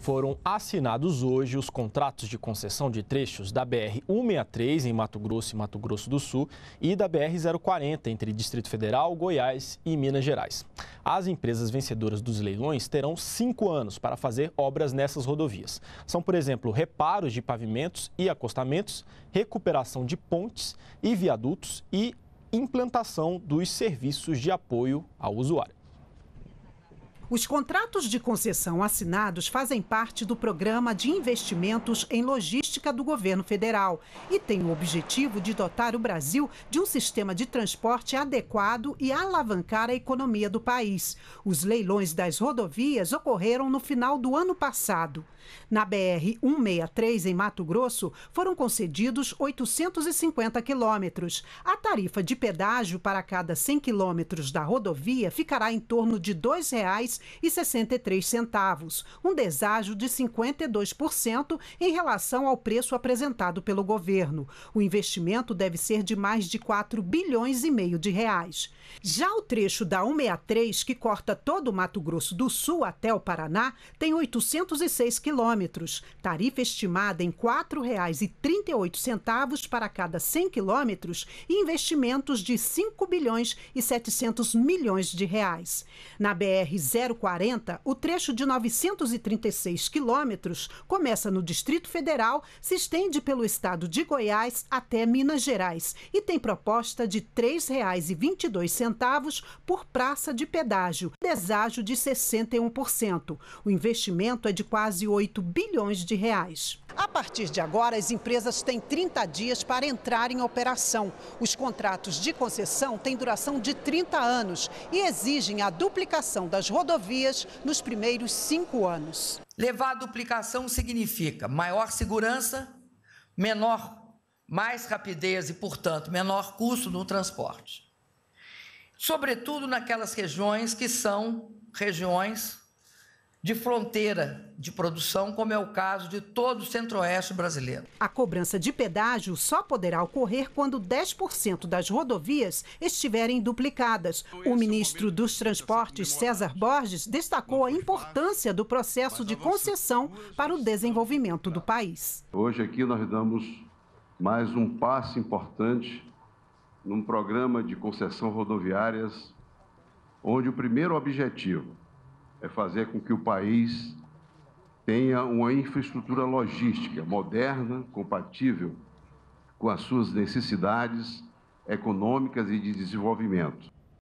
Foram assinados hoje os contratos de concessão de trechos da BR-163 em Mato Grosso e Mato Grosso do Sul e da BR-040 entre Distrito Federal, Goiás e Minas Gerais. As empresas vencedoras dos leilões terão cinco anos para fazer obras nessas rodovias. São, por exemplo, reparos de pavimentos e acostamentos, recuperação de pontes e viadutos e implantação dos serviços de apoio ao usuário. Os contratos de concessão assinados fazem parte do programa de investimentos em logística do governo federal e têm o objetivo de dotar o Brasil de um sistema de transporte adequado e alavancar a economia do país. Os leilões das rodovias ocorreram no final do ano passado. Na BR 163, em Mato Grosso, foram concedidos 850 quilômetros. A tarifa de pedágio para cada 100 quilômetros da rodovia ficará em torno de R$ 2,00 e centavos, um deságio de 52% em relação ao preço apresentado pelo governo. O investimento deve ser de mais de 4 bilhões e meio de reais. Já o trecho da 163, que corta todo o Mato Grosso do Sul até o Paraná, tem 806 quilômetros, tarifa estimada em R$ 4,38 para cada 100 quilômetros e investimentos de 5 bilhões e 700 milhões de reais. Na BR 0 040, o trecho de 936 quilômetros começa no Distrito Federal, se estende pelo estado de Goiás até Minas Gerais e tem proposta de R$ 3,22 por praça de pedágio, deságio de 61%. O investimento é de quase 8 bilhões de reais. A partir de agora, as empresas têm 30 dias para entrar em operação. Os contratos de concessão têm duração de 30 anos e exigem a duplicação das rodovias rodovias nos primeiros cinco anos. Levar a duplicação significa maior segurança, menor, mais rapidez e, portanto, menor custo no transporte. Sobretudo naquelas regiões que são regiões de fronteira de produção, como é o caso de todo o centro-oeste brasileiro. A cobrança de pedágio só poderá ocorrer quando 10% das rodovias estiverem duplicadas. Então, é o ministro dos Transportes, César Borges, destacou a importância do processo de concessão para o desenvolvimento do país. Hoje aqui nós damos mais um passo importante num programa de concessão rodoviárias, onde o primeiro objetivo é fazer com que o país tenha uma infraestrutura logística moderna, compatível com as suas necessidades econômicas e de desenvolvimento.